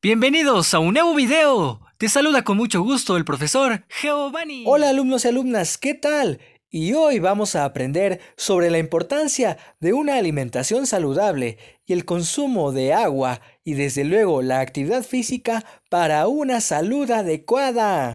Bienvenidos a un nuevo video. Te saluda con mucho gusto el profesor Giovanni. Hola alumnos y alumnas, ¿qué tal? Y hoy vamos a aprender sobre la importancia de una alimentación saludable y el consumo de agua y desde luego la actividad física para una salud adecuada.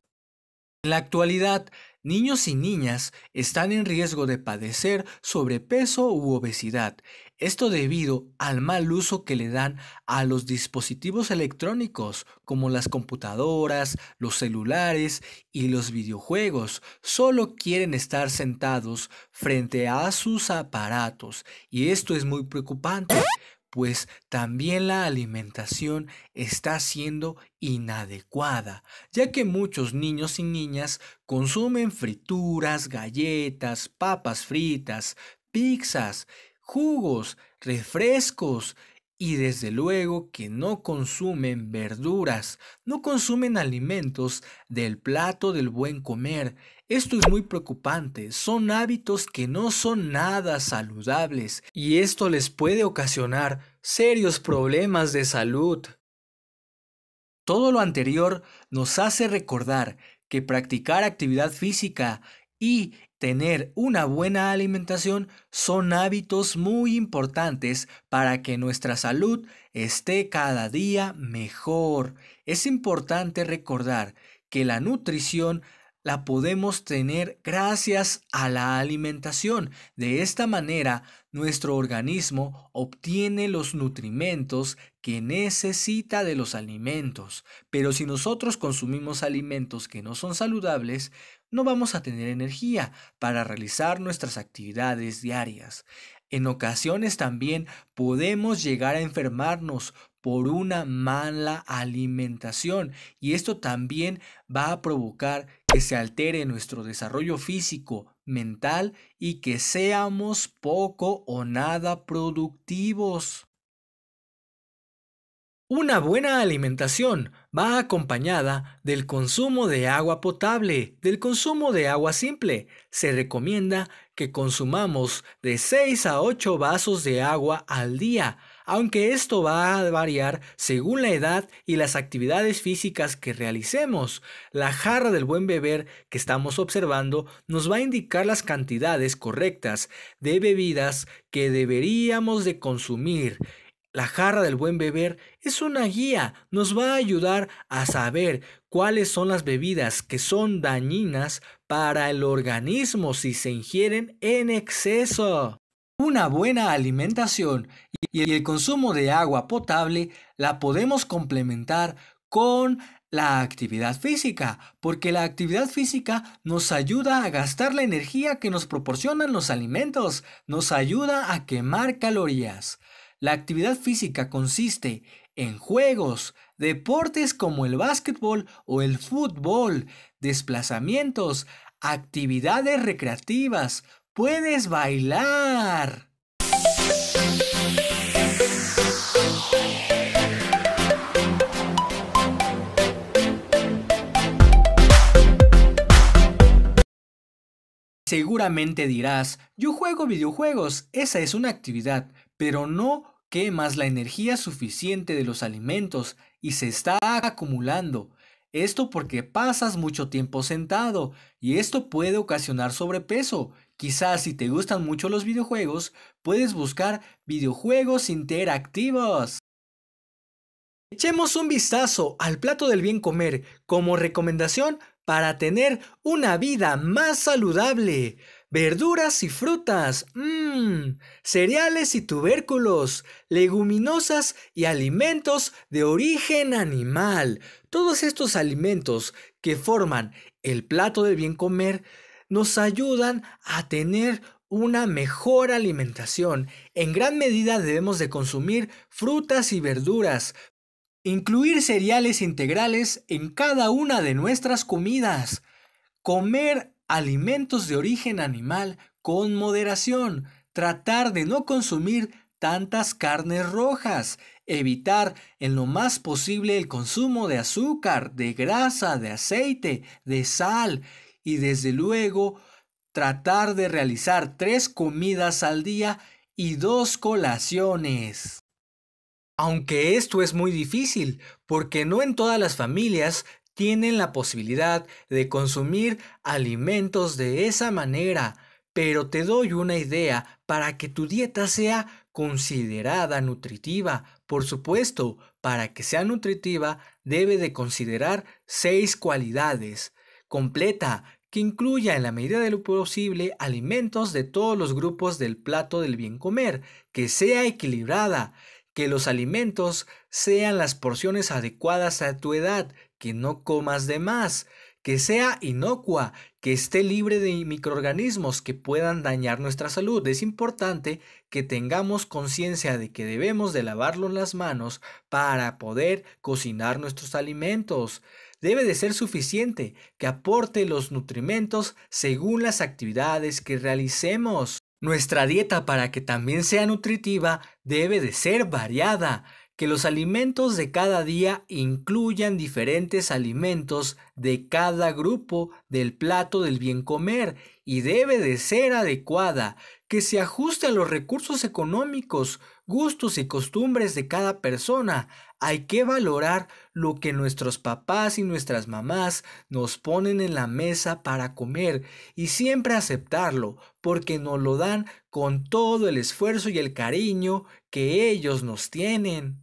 En la actualidad, niños y niñas están en riesgo de padecer sobrepeso u obesidad esto debido al mal uso que le dan a los dispositivos electrónicos como las computadoras, los celulares y los videojuegos. Solo quieren estar sentados frente a sus aparatos y esto es muy preocupante pues también la alimentación está siendo inadecuada, ya que muchos niños y niñas consumen frituras, galletas, papas fritas, pizzas, jugos, refrescos y desde luego que no consumen verduras, no consumen alimentos del plato del buen comer. Esto es muy preocupante, son hábitos que no son nada saludables y esto les puede ocasionar serios problemas de salud. Todo lo anterior nos hace recordar que practicar actividad física y tener una buena alimentación son hábitos muy importantes para que nuestra salud esté cada día mejor. Es importante recordar que la nutrición la podemos tener gracias a la alimentación. De esta manera, nuestro organismo obtiene los nutrimentos que necesita de los alimentos. Pero si nosotros consumimos alimentos que no son saludables, no vamos a tener energía para realizar nuestras actividades diarias. En ocasiones también podemos llegar a enfermarnos por una mala alimentación y esto también va a provocar que se altere nuestro desarrollo físico, mental y que seamos poco o nada productivos. Una buena alimentación va acompañada del consumo de agua potable, del consumo de agua simple. Se recomienda que consumamos de 6 a 8 vasos de agua al día, aunque esto va a variar según la edad y las actividades físicas que realicemos. La jarra del buen beber que estamos observando nos va a indicar las cantidades correctas de bebidas que deberíamos de consumir. La jarra del buen beber es una guía, nos va a ayudar a saber cuáles son las bebidas que son dañinas para el organismo si se ingieren en exceso. Una buena alimentación y el consumo de agua potable la podemos complementar con la actividad física, porque la actividad física nos ayuda a gastar la energía que nos proporcionan los alimentos, nos ayuda a quemar calorías. La actividad física consiste en juegos, deportes como el básquetbol o el fútbol, desplazamientos, actividades recreativas, puedes bailar. Seguramente dirás, yo juego videojuegos, esa es una actividad, pero no quemas la energía suficiente de los alimentos y se está acumulando. Esto porque pasas mucho tiempo sentado y esto puede ocasionar sobrepeso Quizás si te gustan mucho los videojuegos, puedes buscar videojuegos interactivos. Echemos un vistazo al plato del bien comer como recomendación para tener una vida más saludable. Verduras y frutas, mmm, cereales y tubérculos, leguminosas y alimentos de origen animal. Todos estos alimentos que forman el plato del bien comer nos ayudan a tener una mejor alimentación. En gran medida debemos de consumir frutas y verduras, incluir cereales integrales en cada una de nuestras comidas, comer alimentos de origen animal con moderación, tratar de no consumir tantas carnes rojas, evitar en lo más posible el consumo de azúcar, de grasa, de aceite, de sal y desde luego tratar de realizar tres comidas al día y dos colaciones. Aunque esto es muy difícil, porque no en todas las familias tienen la posibilidad de consumir alimentos de esa manera, pero te doy una idea para que tu dieta sea considerada nutritiva. Por supuesto, para que sea nutritiva debe de considerar seis cualidades completa, que incluya en la medida de lo posible alimentos de todos los grupos del plato del bien comer, que sea equilibrada, que los alimentos sean las porciones adecuadas a tu edad, que no comas de más, que sea inocua, que esté libre de microorganismos que puedan dañar nuestra salud. Es importante que tengamos conciencia de que debemos de en las manos para poder cocinar nuestros alimentos. Debe de ser suficiente que aporte los nutrimentos según las actividades que realicemos. Nuestra dieta para que también sea nutritiva debe de ser variada que los alimentos de cada día incluyan diferentes alimentos de cada grupo del plato del bien comer y debe de ser adecuada, que se ajuste a los recursos económicos, gustos y costumbres de cada persona. Hay que valorar lo que nuestros papás y nuestras mamás nos ponen en la mesa para comer y siempre aceptarlo, porque nos lo dan con todo el esfuerzo y el cariño que ellos nos tienen.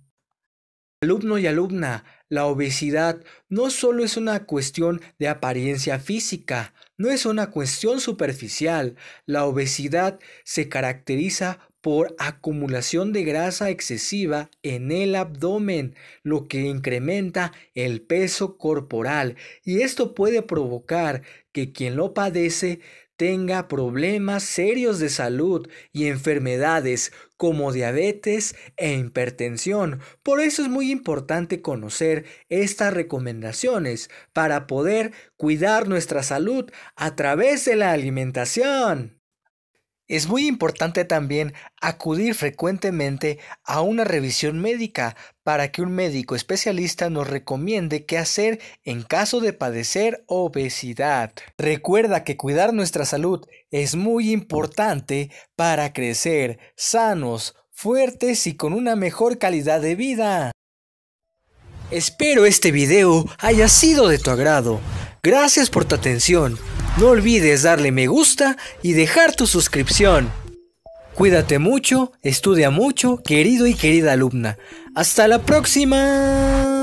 Alumno y alumna, la obesidad no solo es una cuestión de apariencia física, no es una cuestión superficial. La obesidad se caracteriza por acumulación de grasa excesiva en el abdomen, lo que incrementa el peso corporal y esto puede provocar que quien lo padece tenga problemas serios de salud y enfermedades como diabetes e hipertensión. Por eso es muy importante conocer estas recomendaciones para poder cuidar nuestra salud a través de la alimentación. Es muy importante también acudir frecuentemente a una revisión médica para que un médico especialista nos recomiende qué hacer en caso de padecer obesidad. Recuerda que cuidar nuestra salud es muy importante para crecer sanos, fuertes y con una mejor calidad de vida. Espero este video haya sido de tu agrado. Gracias por tu atención. No olvides darle me gusta y dejar tu suscripción. Cuídate mucho, estudia mucho, querido y querida alumna. Hasta la próxima.